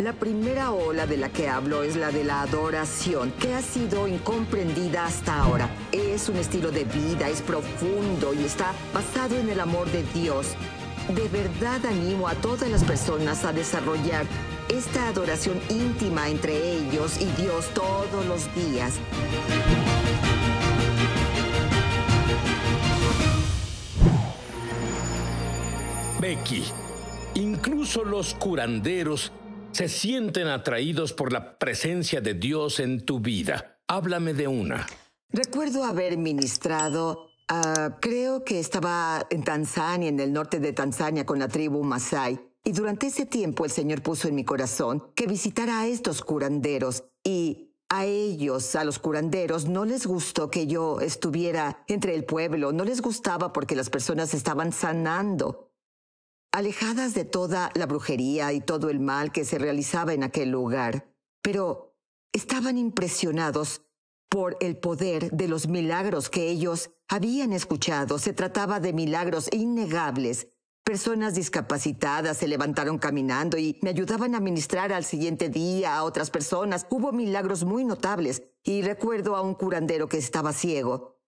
La primera ola de la que hablo es la de la adoración, que ha sido incomprendida hasta ahora. Es un estilo de vida, es profundo y está basado en el amor de Dios. De verdad animo a todas las personas a desarrollar esta adoración íntima entre ellos y Dios todos los días. Becky, incluso los curanderos se sienten atraídos por la presencia de Dios en tu vida. Háblame de una. Recuerdo haber ministrado, ah, creo que estaba en Tanzania, en el norte de Tanzania, con la tribu Masai. Y durante ese tiempo el Señor puso en mi corazón que visitara a estos curanderos y a ellos, a los curanderos, no les gustó que yo estuviera entre el pueblo, no les gustaba porque las personas estaban sanando alejadas de toda la brujería y todo el mal que se realizaba en aquel lugar, pero estaban impresionados por el poder de los milagros que ellos habían escuchado. Se trataba de milagros innegables. Personas discapacitadas se levantaron caminando y me ayudaban a ministrar al siguiente día a otras personas. Hubo milagros muy notables y recuerdo a un curandero que estaba ciego,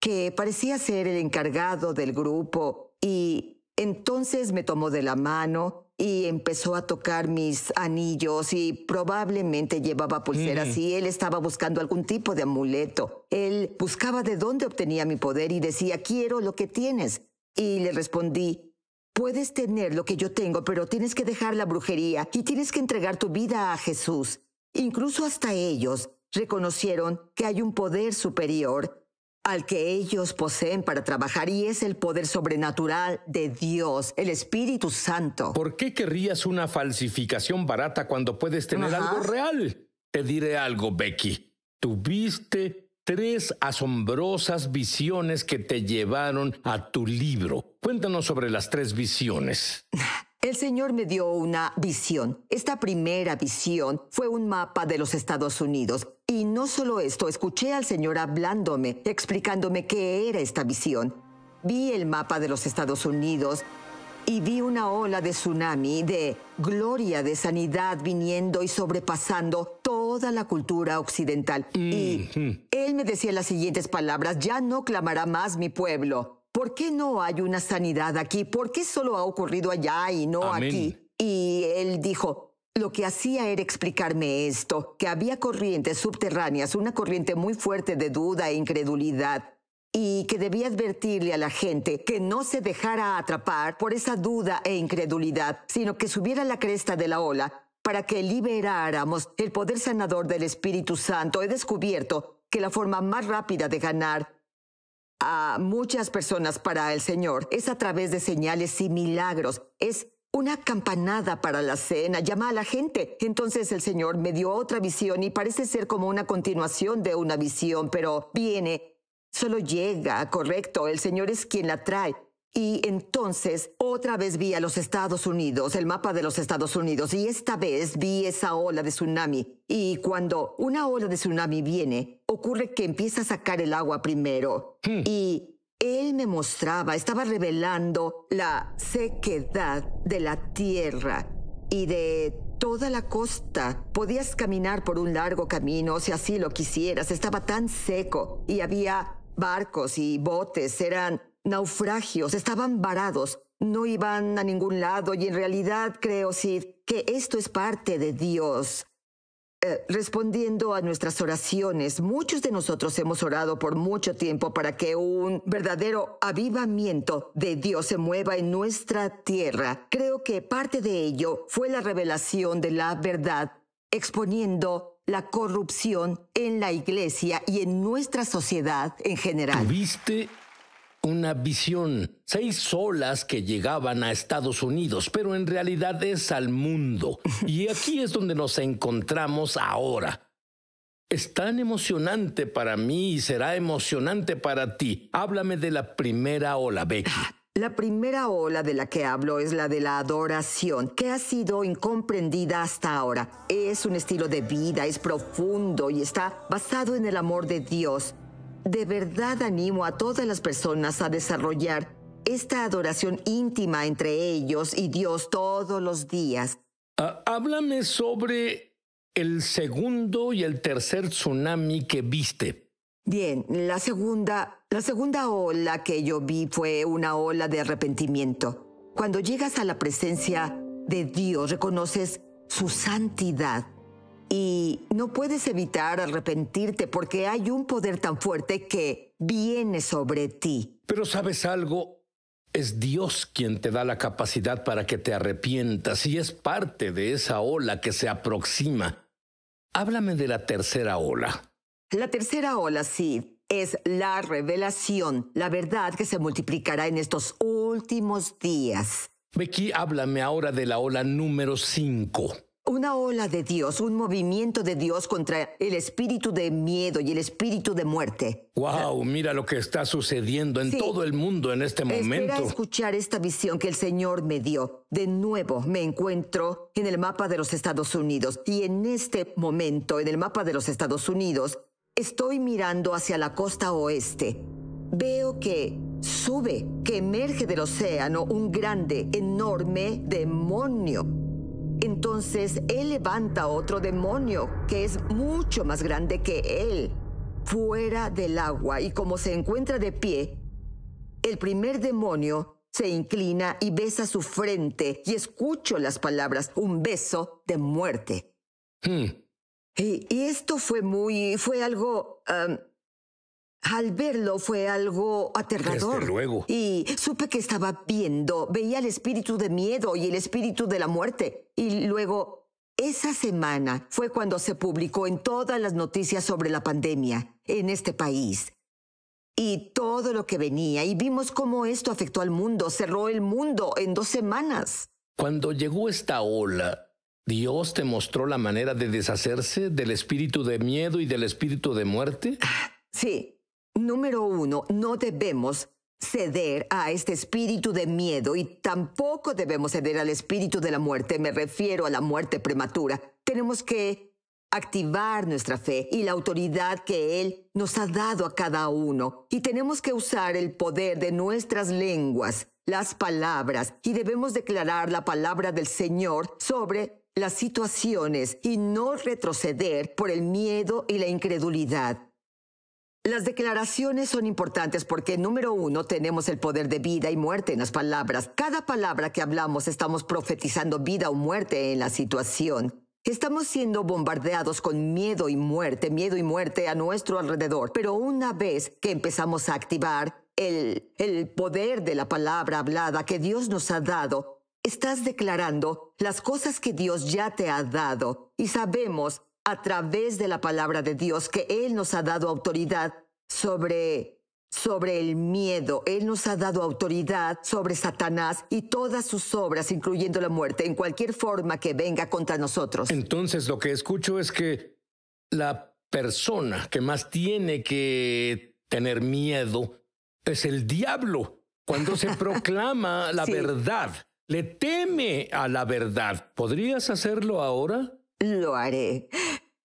que parecía ser el encargado del grupo y entonces me tomó de la mano y empezó a tocar mis anillos y probablemente llevaba pulseras mm. y él estaba buscando algún tipo de amuleto. Él buscaba de dónde obtenía mi poder y decía, quiero lo que tienes. Y le respondí, puedes tener lo que yo tengo, pero tienes que dejar la brujería y tienes que entregar tu vida a Jesús. Incluso hasta ellos reconocieron que hay un poder superior al que ellos poseen para trabajar y es el poder sobrenatural de Dios, el Espíritu Santo. ¿Por qué querrías una falsificación barata cuando puedes tener algo real? Te diré algo, Becky. Tuviste tres asombrosas visiones que te llevaron a tu libro. Cuéntanos sobre las tres visiones. El Señor me dio una visión. Esta primera visión fue un mapa de los Estados Unidos y no solo esto, escuché al Señor hablándome, explicándome qué era esta visión. Vi el mapa de los Estados Unidos y vi una ola de tsunami, de gloria, de sanidad viniendo y sobrepasando toda la cultura occidental. Y él me decía las siguientes palabras, ya no clamará más mi pueblo. ¿Por qué no hay una sanidad aquí? ¿Por qué solo ha ocurrido allá y no aquí? Y él dijo, lo que hacía era explicarme esto, que había corrientes subterráneas, una corriente muy fuerte de duda e incredulidad, y que debía advertirle a la gente que no se dejara atrapar por esa duda e incredulidad, sino que subiera la cresta de la ola para que liberáramos el poder sanador del Espíritu Santo. He descubierto que la forma más rápida de ganar a muchas personas para el Señor es a través de señales y milagros, es una campanada para la cena llama a la gente. Entonces el Señor me dio otra visión y parece ser como una continuación de una visión, pero viene, solo llega, correcto, el Señor es quien la trae. Y entonces otra vez vi a los Estados Unidos, el mapa de los Estados Unidos, y esta vez vi esa ola de tsunami. Y cuando una ola de tsunami viene, ocurre que empieza a sacar el agua primero. Hmm. Y él me mostraba, estaba revelando la sequedad de la tierra y de toda la costa. Podías caminar por un largo camino si así lo quisieras. Estaba tan seco y había barcos y botes, eran naufragios, estaban varados, no iban a ningún lado y en realidad creo, Sid, que esto es parte de Dios. Eh, respondiendo a nuestras oraciones, muchos de nosotros hemos orado por mucho tiempo para que un verdadero avivamiento de Dios se mueva en nuestra tierra. Creo que parte de ello fue la revelación de la verdad, exponiendo la corrupción en la iglesia y en nuestra sociedad en general una visión. Seis olas que llegaban a Estados Unidos, pero en realidad es al mundo. Y aquí es donde nos encontramos ahora. Es tan emocionante para mí y será emocionante para ti. Háblame de la primera ola, Becky. Ah, la primera ola de la que hablo es la de la adoración, que ha sido incomprendida hasta ahora. Es un estilo de vida, es profundo y está basado en el amor de Dios. De verdad animo a todas las personas a desarrollar esta adoración íntima entre ellos y Dios todos los días. Ah, háblame sobre el segundo y el tercer tsunami que viste. Bien, la segunda, la segunda ola que yo vi fue una ola de arrepentimiento. Cuando llegas a la presencia de Dios, reconoces su santidad y no puedes evitar arrepentirte porque hay un poder tan fuerte que viene sobre ti. Pero sabes algo, es Dios quien te da la capacidad para que te arrepientas y es parte de esa ola que se aproxima. Háblame de la tercera ola. La tercera ola, sí, es la revelación, la verdad que se multiplicará en estos últimos días. Becky, háblame ahora de la ola número 5. Una ola de Dios, un movimiento de Dios contra el espíritu de miedo y el espíritu de muerte. Wow, mira lo que está sucediendo en todo el mundo en este momento. Espera escuchar esta visión que el Señor me dio. De nuevo me encuentro en el mapa de los Estados Unidos y en este momento en el mapa de los Estados Unidos estoy mirando hacia la costa oeste. Veo que sube, que emerge del océano un grande, enorme demonio entonces él levanta otro demonio que es mucho más grande que él, fuera del agua, y como se encuentra de pie, el primer demonio se inclina y besa su frente, y escucho las palabras, un beso de muerte. Hmm. Y, esto fue muy, fue algo al verlo fue algo aterrador. luego. Y supe que estaba viendo, veía el espíritu de miedo y el espíritu de la muerte. Y luego, esa semana fue cuando se publicó en todas las noticias sobre la pandemia en este país. Y todo lo que venía, y vimos cómo esto afectó al mundo, cerró el mundo en dos semanas. Cuando llegó esta ola, ¿Dios te mostró la manera de deshacerse del espíritu de miedo y del espíritu de muerte? Sí, Número uno, no debemos ceder a este espíritu de miedo y tampoco debemos ceder al espíritu de la muerte, me refiero a la muerte prematura. Tenemos que activar nuestra fe y la autoridad que Él nos ha dado a cada uno y tenemos que usar el poder de nuestras lenguas, las palabras y debemos declarar la palabra del Señor sobre las situaciones y no retroceder por el miedo y la incredulidad. Las declaraciones son importantes porque, número uno, tenemos el poder de vida y muerte en las palabras. Cada palabra que hablamos estamos profetizando vida o muerte en la situación. Estamos siendo bombardeados con miedo y muerte, miedo y muerte a nuestro alrededor, pero una vez que empezamos a activar el, el poder de la palabra hablada que Dios nos ha dado, estás declarando las cosas que Dios ya te ha dado y sabemos a través de la palabra de Dios, que Él nos ha dado autoridad sobre sobre el miedo. Él nos ha dado autoridad sobre Satanás y todas sus obras, incluyendo la muerte, en cualquier forma que venga contra nosotros. Entonces, lo que escucho es que la persona que más tiene que tener miedo es el diablo. Cuando se proclama la verdad, le teme a la verdad. ¿Podrías hacerlo ahora? lo haré.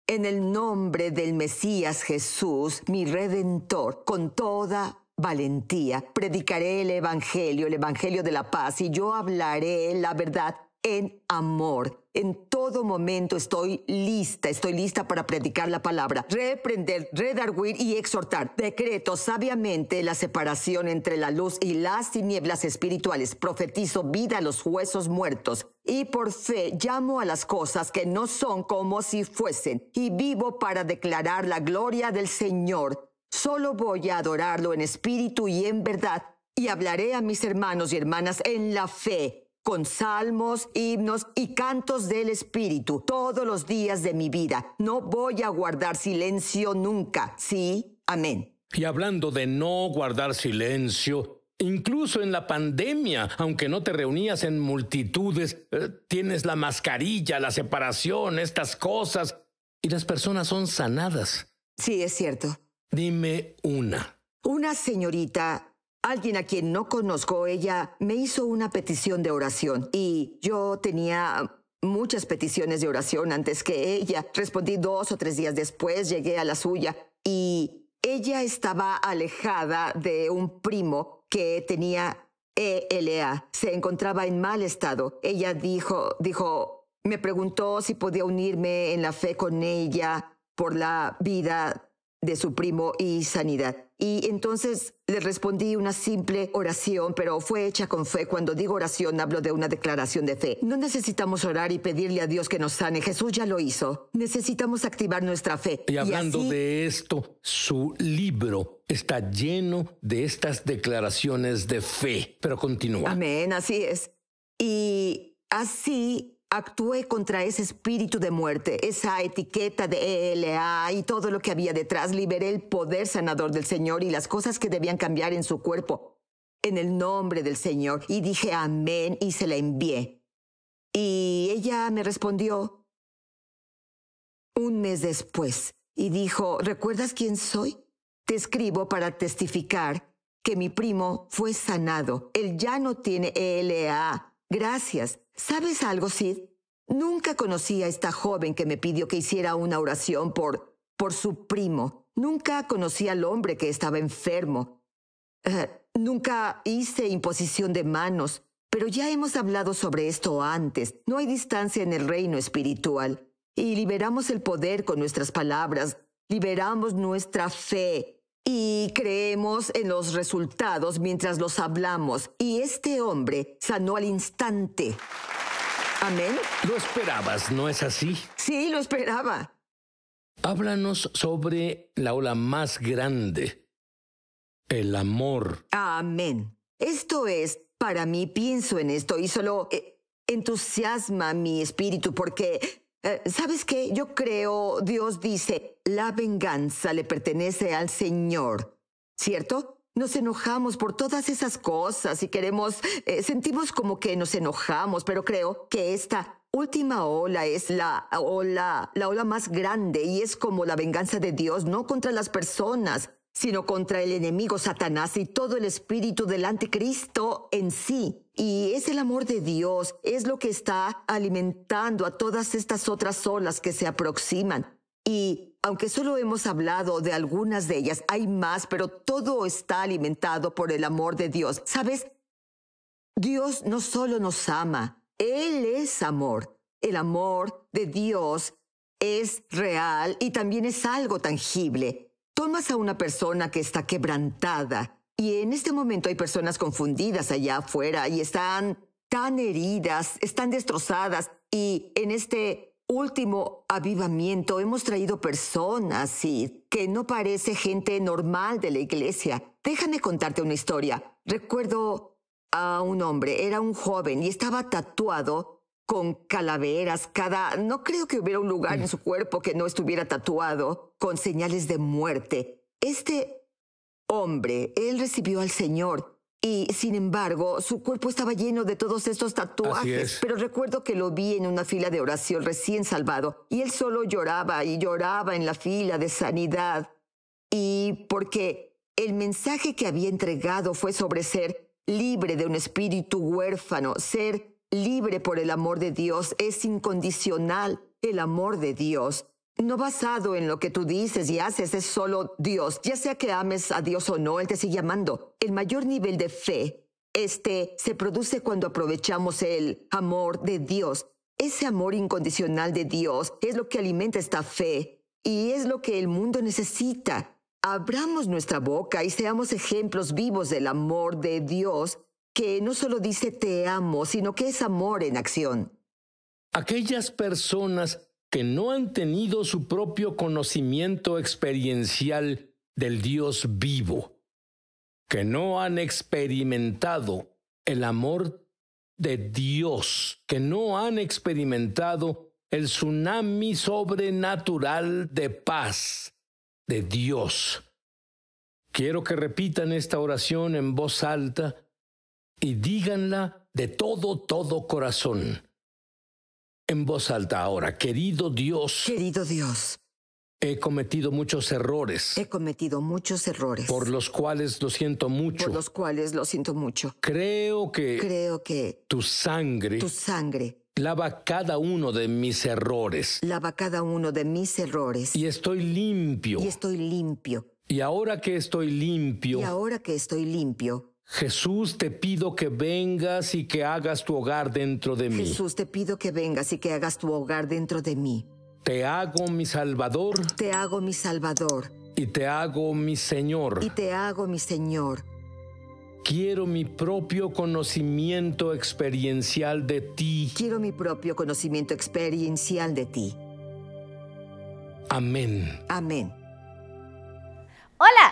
En el nombre del Mesías Jesús, mi Redentor, con toda valentía, predicaré el Evangelio, el Evangelio de la paz, y yo hablaré la verdad en amor. En todo momento estoy lista, estoy lista para predicar la palabra, reprender, redarguir y exhortar. Decreto sabiamente la separación entre la luz y las tinieblas espirituales. Profetizo vida a los huesos muertos. Y por fe llamo a las cosas que no son como si fuesen. Y vivo para declarar la gloria del Señor. Solo voy a adorarlo en espíritu y en verdad. Y hablaré a mis hermanos y hermanas en la fe con salmos, himnos y cantos del Espíritu todos los días de mi vida. No voy a guardar silencio nunca. Sí, amén. Y hablando de no guardar silencio, Incluso en la pandemia, aunque no te reunías en multitudes, eh, tienes la mascarilla, la separación, estas cosas, y las personas son sanadas. Sí, es cierto. Dime una. Una señorita Alguien a quien no conozco, ella me hizo una petición de oración y yo tenía muchas peticiones de oración antes que ella. Respondí dos o tres días después, llegué a la suya y ella estaba alejada de un primo que tenía ELA. Se encontraba en mal estado. Ella dijo, dijo, me preguntó si podía unirme en la fe con ella por la vida de su primo y sanidad. Y entonces le respondí una simple oración, pero fue hecha con fe. Cuando digo oración hablo de una declaración de fe. No necesitamos orar y pedirle a Dios que nos sane. Jesús ya lo hizo. Necesitamos activar nuestra fe. Y hablando de esto, su libro está lleno de estas declaraciones de fe. Pero continúa. Amén, así es. Y así actué contra ese espíritu de muerte, esa etiqueta de ELA y todo lo que había detrás. Liberé el poder sanador del Señor y las cosas que debían cambiar en su cuerpo en el nombre del Señor y dije amén y se la envié. Y ella me respondió un mes después y dijo, ¿recuerdas quién soy? Te escribo para testificar que mi primo fue sanado. Él ya no tiene ELA Gracias. ¿Sabes algo, Sid? Nunca conocí a esta joven que me pidió que hiciera una oración por, por su primo. Nunca conocí al hombre que estaba enfermo. Eh, nunca hice imposición de manos. Pero ya hemos hablado sobre esto antes. No hay distancia en el reino espiritual. Y liberamos el poder con nuestras palabras. Liberamos nuestra fe y creemos en los resultados mientras los hablamos. Y este hombre sanó al instante. Amén. Lo esperabas, ¿no es así? Sí, lo esperaba. Háblanos sobre la ola más grande, el amor. Amén. Esto es, para mí pienso en esto y solo eh, entusiasma mi espíritu porque eh, ¿Sabes qué? Yo creo, Dios dice, la venganza le pertenece al Señor, ¿cierto? Nos enojamos por todas esas cosas y queremos, eh, sentimos como que nos enojamos, pero creo que esta última ola es la ola, la ola más grande y es como la venganza de Dios, no contra las personas, sino contra el enemigo Satanás y todo el espíritu del anticristo en sí. Y es el amor de Dios, es lo que está alimentando a todas estas otras olas que se aproximan. Y aunque solo hemos hablado de algunas de ellas, hay más, pero todo está alimentado por el amor de Dios. ¿Sabes? Dios no solo nos ama, Él es amor. El amor de Dios es real y también es algo tangible. Tomas a una persona que está quebrantada y en este momento hay personas confundidas allá afuera y están tan heridas, están destrozadas y en este último avivamiento hemos traído personas y que no parece gente normal de la iglesia. Déjame contarte una historia. Recuerdo a un hombre, era un joven y estaba tatuado con calaveras, cada... No creo que hubiera un lugar en mm. su cuerpo que no estuviera tatuado con señales de muerte. Este hombre, él recibió al Señor y, sin embargo, su cuerpo estaba lleno de todos estos tatuajes. Pero recuerdo que lo vi en una fila de oración recién salvado y él solo lloraba y lloraba en la fila de sanidad. Y porque el mensaje que había entregado fue sobre ser libre de un espíritu huérfano, ser libre por el amor de Dios es incondicional el amor de Dios. No basado en lo que tú dices y haces, es solo Dios. Ya sea que ames a Dios o no, Él te sigue amando. El mayor nivel de fe este, se produce cuando aprovechamos el amor de Dios. Ese amor incondicional de Dios es lo que alimenta esta fe y es lo que el mundo necesita. Abramos nuestra boca y seamos ejemplos vivos del amor de Dios que no solo dice te amo, sino que es amor en acción. Aquellas personas que no han tenido su propio conocimiento experiencial del Dios vivo, que no han experimentado el amor de Dios, que no han experimentado el tsunami sobrenatural de paz de Dios. Quiero que repitan esta oración en voz alta y díganla de todo, todo corazón. En voz alta ahora, querido Dios. Querido Dios. He cometido muchos errores. He cometido muchos errores. Por los cuales lo siento mucho. Por los cuales lo siento mucho. Creo que. Creo que. Tu sangre. Tu sangre. Lava cada uno de mis errores. Lava cada uno de mis errores. Y estoy limpio. Y estoy limpio. Y ahora que estoy limpio. Y ahora que estoy limpio. Jesús, te pido que vengas y que hagas tu hogar dentro de mí. Jesús, te pido que vengas y que hagas tu hogar dentro de mí. Te hago mi Salvador. Te hago mi Salvador. Y te hago mi Señor. Y te hago mi Señor. Quiero mi propio conocimiento experiencial de ti. Quiero mi propio conocimiento experiencial de ti. Amén. Amén. Hola.